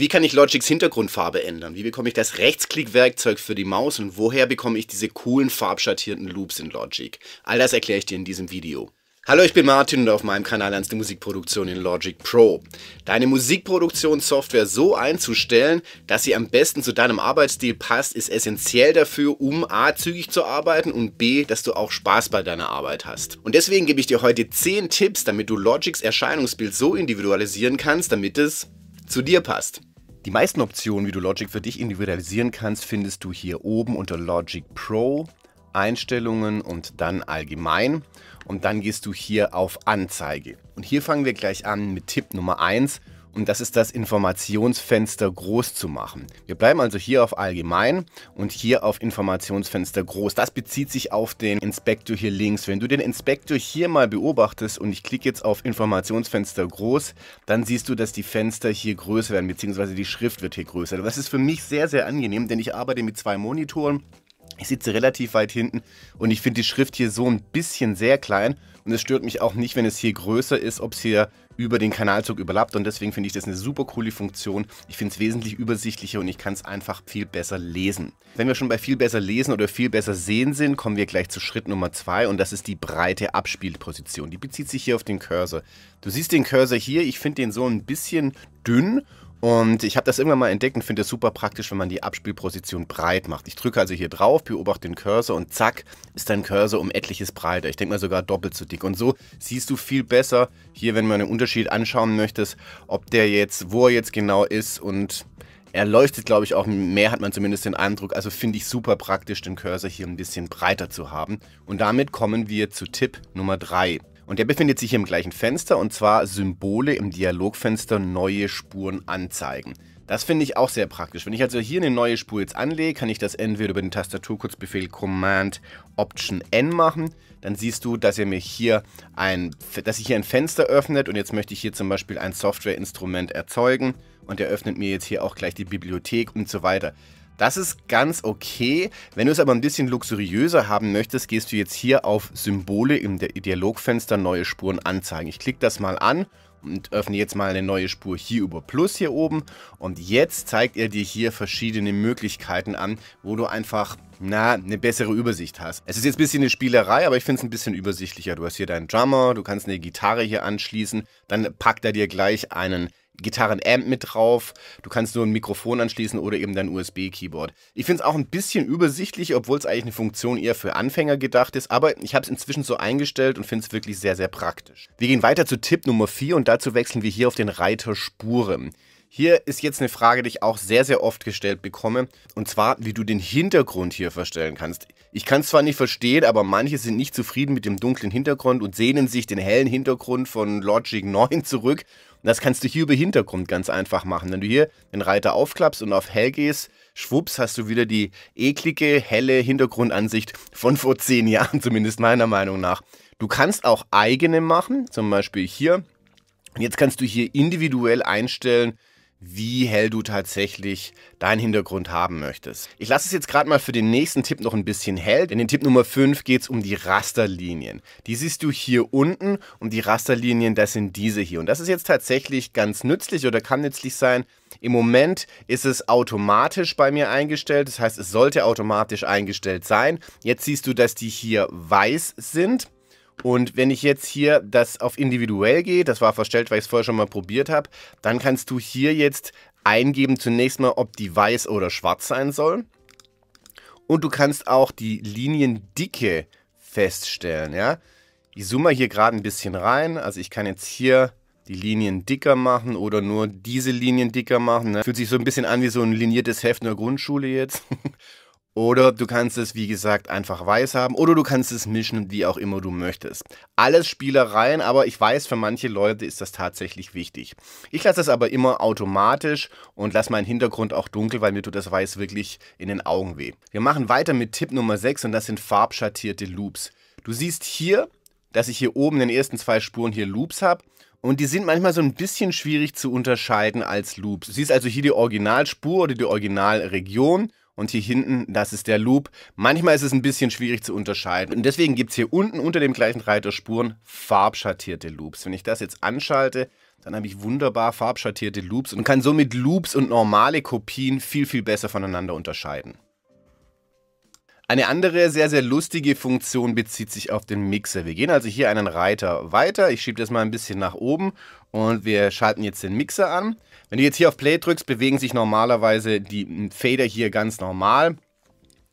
Wie kann ich Logics Hintergrundfarbe ändern? Wie bekomme ich das Rechtsklickwerkzeug für die Maus und woher bekomme ich diese coolen farbschattierten Loops in Logic? All das erkläre ich dir in diesem Video. Hallo, ich bin Martin und auf meinem Kanal lernst du Musikproduktion in Logic Pro. Deine Musikproduktionssoftware so einzustellen, dass sie am besten zu deinem Arbeitsstil passt, ist essentiell dafür, um a. zügig zu arbeiten und b. dass du auch Spaß bei deiner Arbeit hast. Und deswegen gebe ich dir heute 10 Tipps, damit du Logics Erscheinungsbild so individualisieren kannst, damit es zu dir passt. Die meisten Optionen, wie du Logic für dich individualisieren kannst, findest du hier oben unter Logic Pro, Einstellungen und dann allgemein. Und dann gehst du hier auf Anzeige. Und hier fangen wir gleich an mit Tipp Nummer 1 und das ist das Informationsfenster groß zu machen. Wir bleiben also hier auf Allgemein und hier auf Informationsfenster groß. Das bezieht sich auf den Inspektor hier links. Wenn du den Inspektor hier mal beobachtest und ich klicke jetzt auf Informationsfenster groß, dann siehst du, dass die Fenster hier größer werden, beziehungsweise die Schrift wird hier größer. Das ist für mich sehr, sehr angenehm, denn ich arbeite mit zwei Monitoren. Ich sitze relativ weit hinten und ich finde die Schrift hier so ein bisschen sehr klein und es stört mich auch nicht, wenn es hier größer ist, ob es hier über den Kanalzug überlappt und deswegen finde ich das eine super coole Funktion. Ich finde es wesentlich übersichtlicher und ich kann es einfach viel besser lesen. Wenn wir schon bei viel besser lesen oder viel besser sehen sind, kommen wir gleich zu Schritt Nummer zwei und das ist die breite Abspielposition. Die bezieht sich hier auf den Cursor. Du siehst den Cursor hier, ich finde den so ein bisschen dünn und ich habe das irgendwann mal entdeckt und finde es super praktisch, wenn man die Abspielposition breit macht. Ich drücke also hier drauf, beobachte den Cursor und zack, ist dein Cursor um etliches breiter. Ich denke mal sogar doppelt so dick. Und so siehst du viel besser hier, wenn du einen Unterschied anschauen möchtest, ob der jetzt, wo er jetzt genau ist und er leuchtet, glaube ich, auch mehr, hat man zumindest den Eindruck. Also finde ich super praktisch, den Cursor hier ein bisschen breiter zu haben. Und damit kommen wir zu Tipp Nummer 3. Und der befindet sich hier im gleichen Fenster und zwar Symbole im Dialogfenster neue Spuren anzeigen. Das finde ich auch sehr praktisch. Wenn ich also hier eine neue Spur jetzt anlege, kann ich das entweder über den Tastaturkurzbefehl Command Option N machen. Dann siehst du, dass er mir hier ein, dass sich hier ein Fenster öffnet und jetzt möchte ich hier zum Beispiel ein Softwareinstrument erzeugen und er öffnet mir jetzt hier auch gleich die Bibliothek und so weiter. Das ist ganz okay. Wenn du es aber ein bisschen luxuriöser haben möchtest, gehst du jetzt hier auf Symbole im Dialogfenster Neue Spuren anzeigen. Ich klicke das mal an und öffne jetzt mal eine neue Spur hier über Plus hier oben. Und jetzt zeigt er dir hier verschiedene Möglichkeiten an, wo du einfach na, eine bessere Übersicht hast. Es ist jetzt ein bisschen eine Spielerei, aber ich finde es ein bisschen übersichtlicher. Du hast hier deinen Drummer, du kannst eine Gitarre hier anschließen, dann packt er dir gleich einen Gitarrenamp mit drauf. Du kannst nur ein Mikrofon anschließen oder eben dein USB-Keyboard. Ich finde es auch ein bisschen übersichtlich, obwohl es eigentlich eine Funktion eher für Anfänger gedacht ist, aber ich habe es inzwischen so eingestellt und finde es wirklich sehr, sehr praktisch. Wir gehen weiter zu Tipp Nummer 4 und dazu wechseln wir hier auf den Reiter Spuren. Hier ist jetzt eine Frage, die ich auch sehr, sehr oft gestellt bekomme. Und zwar, wie du den Hintergrund hier verstellen kannst. Ich kann es zwar nicht verstehen, aber manche sind nicht zufrieden mit dem dunklen Hintergrund und sehnen sich den hellen Hintergrund von Logic 9 zurück das kannst du hier über Hintergrund ganz einfach machen. Wenn du hier den Reiter aufklappst und auf hell gehst, schwupps, hast du wieder die eklige, helle Hintergrundansicht von vor zehn Jahren, zumindest meiner Meinung nach. Du kannst auch eigene machen, zum Beispiel hier. jetzt kannst du hier individuell einstellen, wie hell du tatsächlich deinen Hintergrund haben möchtest. Ich lasse es jetzt gerade mal für den nächsten Tipp noch ein bisschen hell, In den Tipp Nummer 5 geht es um die Rasterlinien. Die siehst du hier unten und die Rasterlinien, das sind diese hier. Und das ist jetzt tatsächlich ganz nützlich oder kann nützlich sein. Im Moment ist es automatisch bei mir eingestellt, das heißt es sollte automatisch eingestellt sein. Jetzt siehst du, dass die hier weiß sind. Und wenn ich jetzt hier das auf individuell gehe, das war verstellt, weil ich es vorher schon mal probiert habe, dann kannst du hier jetzt eingeben zunächst mal, ob die weiß oder schwarz sein soll. Und du kannst auch die Liniendicke feststellen. Ja? Ich zoome hier gerade ein bisschen rein. Also ich kann jetzt hier die Linien dicker machen oder nur diese Linien dicker machen. Ne? Fühlt sich so ein bisschen an wie so ein liniertes Heft in der Grundschule jetzt. Oder du kannst es, wie gesagt, einfach weiß haben. Oder du kannst es mischen, wie auch immer du möchtest. Alles Spielereien, aber ich weiß, für manche Leute ist das tatsächlich wichtig. Ich lasse das aber immer automatisch und lasse meinen Hintergrund auch dunkel, weil mir tut das Weiß wirklich in den Augen weh. Wir machen weiter mit Tipp Nummer 6 und das sind farbschattierte Loops. Du siehst hier, dass ich hier oben in den ersten zwei Spuren hier Loops habe. Und die sind manchmal so ein bisschen schwierig zu unterscheiden als Loops. Du siehst also hier die Originalspur oder die Originalregion und hier hinten, das ist der Loop. Manchmal ist es ein bisschen schwierig zu unterscheiden und deswegen gibt es hier unten unter dem gleichen Reiter Spuren farbschattierte Loops. Wenn ich das jetzt anschalte, dann habe ich wunderbar farbschattierte Loops und kann somit Loops und normale Kopien viel, viel besser voneinander unterscheiden. Eine andere sehr, sehr lustige Funktion bezieht sich auf den Mixer. Wir gehen also hier einen Reiter weiter. Ich schiebe das mal ein bisschen nach oben und wir schalten jetzt den Mixer an. Wenn du jetzt hier auf Play drückst, bewegen sich normalerweise die Fader hier ganz normal.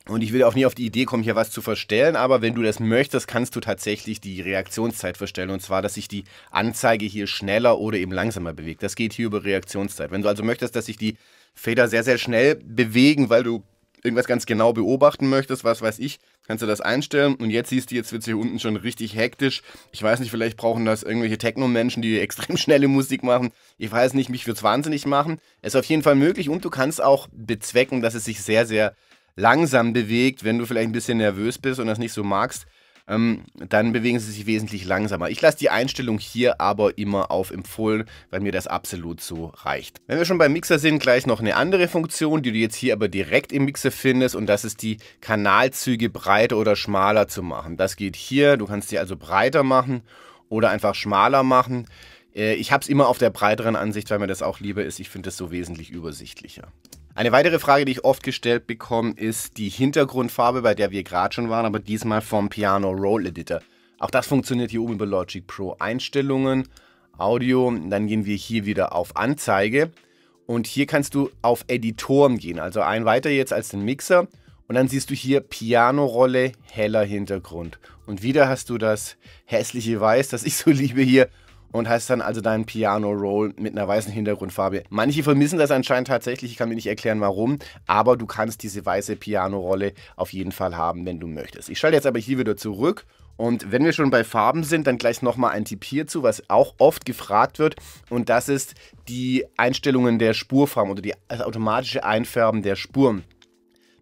Und ich will auch nie auf die Idee kommen, hier was zu verstellen, aber wenn du das möchtest, kannst du tatsächlich die Reaktionszeit verstellen. Und zwar, dass sich die Anzeige hier schneller oder eben langsamer bewegt. Das geht hier über Reaktionszeit. Wenn du also möchtest, dass sich die Fader sehr, sehr schnell bewegen, weil du irgendwas ganz genau beobachten möchtest, was weiß ich, kannst du das einstellen. Und jetzt siehst du, jetzt wird es hier unten schon richtig hektisch. Ich weiß nicht, vielleicht brauchen das irgendwelche Techno-Menschen, die extrem schnelle Musik machen. Ich weiß nicht, mich würde es wahnsinnig machen. Ist auf jeden Fall möglich und du kannst auch bezwecken, dass es sich sehr, sehr langsam bewegt, wenn du vielleicht ein bisschen nervös bist und das nicht so magst ähm, dann bewegen sie sich wesentlich langsamer. Ich lasse die Einstellung hier aber immer auf empfohlen, weil mir das absolut so reicht. Wenn wir schon beim Mixer sind, gleich noch eine andere Funktion, die du jetzt hier aber direkt im Mixer findest und das ist die Kanalzüge breiter oder schmaler zu machen. Das geht hier, du kannst sie also breiter machen oder einfach schmaler machen. Äh, ich habe es immer auf der breiteren Ansicht, weil mir das auch lieber ist. Ich finde es so wesentlich übersichtlicher. Eine weitere Frage, die ich oft gestellt bekomme, ist die Hintergrundfarbe, bei der wir gerade schon waren, aber diesmal vom Piano Roll Editor. Auch das funktioniert hier oben über Logic Pro Einstellungen, Audio, dann gehen wir hier wieder auf Anzeige und hier kannst du auf Editoren gehen, also ein weiter jetzt als den Mixer und dann siehst du hier Piano-Rolle, heller Hintergrund und wieder hast du das hässliche Weiß, das ich so liebe hier und hast dann also deinen Piano-Roll mit einer weißen Hintergrundfarbe. Manche vermissen das anscheinend tatsächlich, ich kann mir nicht erklären warum, aber du kannst diese weiße Piano-Rolle auf jeden Fall haben, wenn du möchtest. Ich schalte jetzt aber hier wieder zurück und wenn wir schon bei Farben sind, dann gleich nochmal ein Tipp hierzu, was auch oft gefragt wird. Und das ist die Einstellungen der Spurfarben oder die, das automatische Einfärben der Spuren.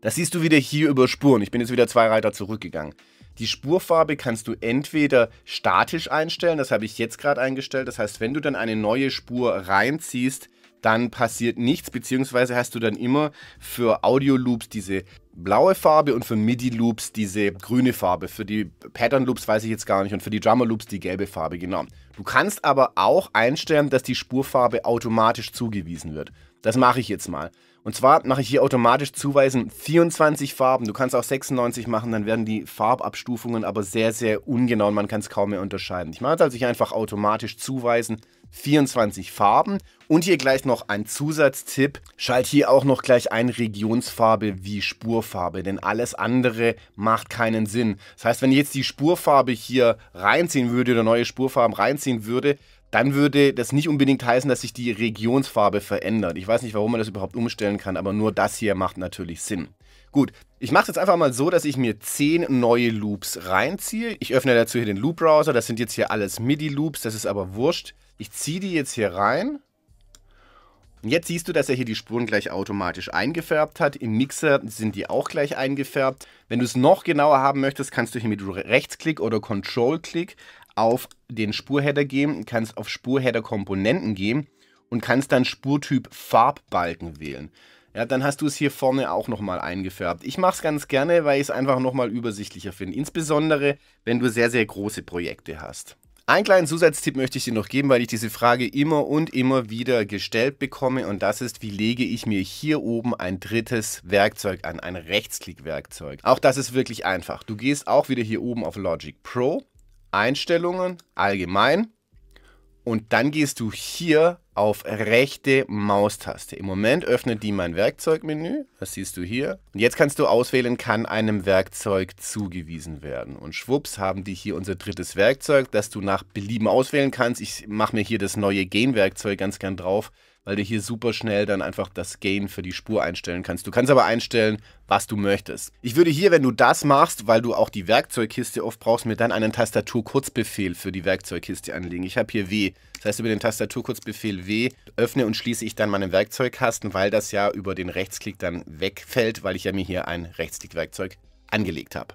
Das siehst du wieder hier über Spuren. Ich bin jetzt wieder zwei Reiter zurückgegangen. Die Spurfarbe kannst du entweder statisch einstellen, das habe ich jetzt gerade eingestellt. Das heißt, wenn du dann eine neue Spur reinziehst, dann passiert nichts, beziehungsweise hast du dann immer für Audio-Loops diese blaue Farbe und für MIDI-Loops diese grüne Farbe. Für die Pattern-Loops weiß ich jetzt gar nicht und für die Drummer-Loops die gelbe Farbe, genau. Du kannst aber auch einstellen, dass die Spurfarbe automatisch zugewiesen wird. Das mache ich jetzt mal. Und zwar mache ich hier automatisch zuweisen 24 Farben. Du kannst auch 96 machen, dann werden die Farbabstufungen aber sehr, sehr ungenau und man kann es kaum mehr unterscheiden. Ich mache jetzt also hier einfach automatisch zuweisen 24 Farben und hier gleich noch ein Zusatztipp. Schalt hier auch noch gleich ein Regionsfarbe wie Spurfarbe, denn alles andere macht keinen Sinn. Das heißt, wenn ich jetzt die Spurfarbe hier reinziehen würde oder neue Spurfarben reinziehen würde, dann würde das nicht unbedingt heißen, dass sich die Regionsfarbe verändert. Ich weiß nicht, warum man das überhaupt umstellen kann, aber nur das hier macht natürlich Sinn. Gut, ich mache es jetzt einfach mal so, dass ich mir 10 neue Loops reinziehe. Ich öffne dazu hier den Loop-Browser, das sind jetzt hier alles MIDI-Loops, das ist aber wurscht. Ich ziehe die jetzt hier rein. Und jetzt siehst du, dass er hier die Spuren gleich automatisch eingefärbt hat. Im Mixer sind die auch gleich eingefärbt. Wenn du es noch genauer haben möchtest, kannst du hier mit Rechtsklick oder Control-Klick auf den Spurheader gehen, kannst auf Spurheader Komponenten gehen und kannst dann Spurtyp Farbbalken wählen. Ja, dann hast du es hier vorne auch nochmal eingefärbt. Ich mache es ganz gerne, weil ich es einfach nochmal übersichtlicher finde. Insbesondere, wenn du sehr, sehr große Projekte hast. Einen kleinen Zusatztipp möchte ich dir noch geben, weil ich diese Frage immer und immer wieder gestellt bekomme und das ist, wie lege ich mir hier oben ein drittes Werkzeug an, ein Rechtsklick-Werkzeug. Auch das ist wirklich einfach. Du gehst auch wieder hier oben auf Logic Pro Einstellungen, allgemein. Und dann gehst du hier auf rechte Maustaste. Im Moment öffnet die mein Werkzeugmenü. Das siehst du hier. Und jetzt kannst du auswählen, kann einem Werkzeug zugewiesen werden. Und schwupps haben die hier unser drittes Werkzeug, das du nach Belieben auswählen kannst. Ich mache mir hier das neue Gain-Werkzeug ganz gern drauf, weil du hier super schnell dann einfach das Gain für die Spur einstellen kannst. Du kannst aber einstellen, was du möchtest. Ich würde hier, wenn du das machst, weil du auch die Werkzeugkiste oft brauchst, mir dann einen Tastaturkurzbefehl für die Werkzeugkiste anlegen. Ich habe hier W. Das heißt, über den Tastaturkurzbefehl W öffne und schließe ich dann meinen Werkzeugkasten, weil das ja über den Rechtsklick dann wegfällt, weil ich ja mir hier ein Rechtsklickwerkzeug angelegt habe.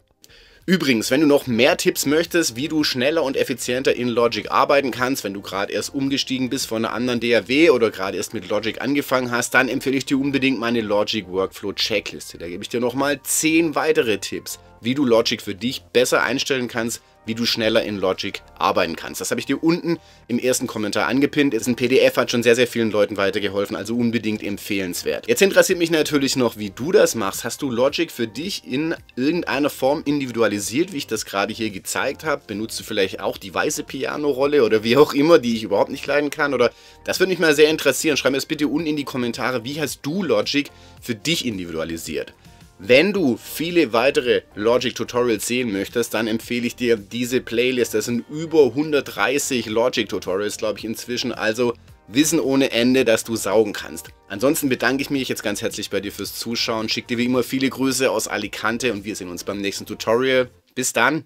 Übrigens, wenn du noch mehr Tipps möchtest, wie du schneller und effizienter in Logic arbeiten kannst, wenn du gerade erst umgestiegen bist von einer anderen DAW oder gerade erst mit Logic angefangen hast, dann empfehle ich dir unbedingt meine Logic Workflow Checkliste. Da gebe ich dir nochmal 10 weitere Tipps, wie du Logic für dich besser einstellen kannst, wie du schneller in Logic arbeiten kannst. Das habe ich dir unten im ersten Kommentar angepinnt. Ist ein PDF, hat schon sehr, sehr vielen Leuten weitergeholfen, also unbedingt empfehlenswert. Jetzt interessiert mich natürlich noch, wie du das machst. Hast du Logic für dich in irgendeiner Form individualisiert, wie ich das gerade hier gezeigt habe? Benutzt du vielleicht auch die weiße Piano-Rolle oder wie auch immer, die ich überhaupt nicht leiden kann? Oder das würde mich mal sehr interessieren. Schreib mir das bitte unten in die Kommentare. Wie hast du Logic für dich individualisiert? Wenn du viele weitere Logic Tutorials sehen möchtest, dann empfehle ich dir diese Playlist. Das sind über 130 Logic Tutorials, glaube ich, inzwischen. Also Wissen ohne Ende, dass du saugen kannst. Ansonsten bedanke ich mich jetzt ganz herzlich bei dir fürs Zuschauen. Schick dir wie immer viele Grüße aus Alicante und wir sehen uns beim nächsten Tutorial. Bis dann!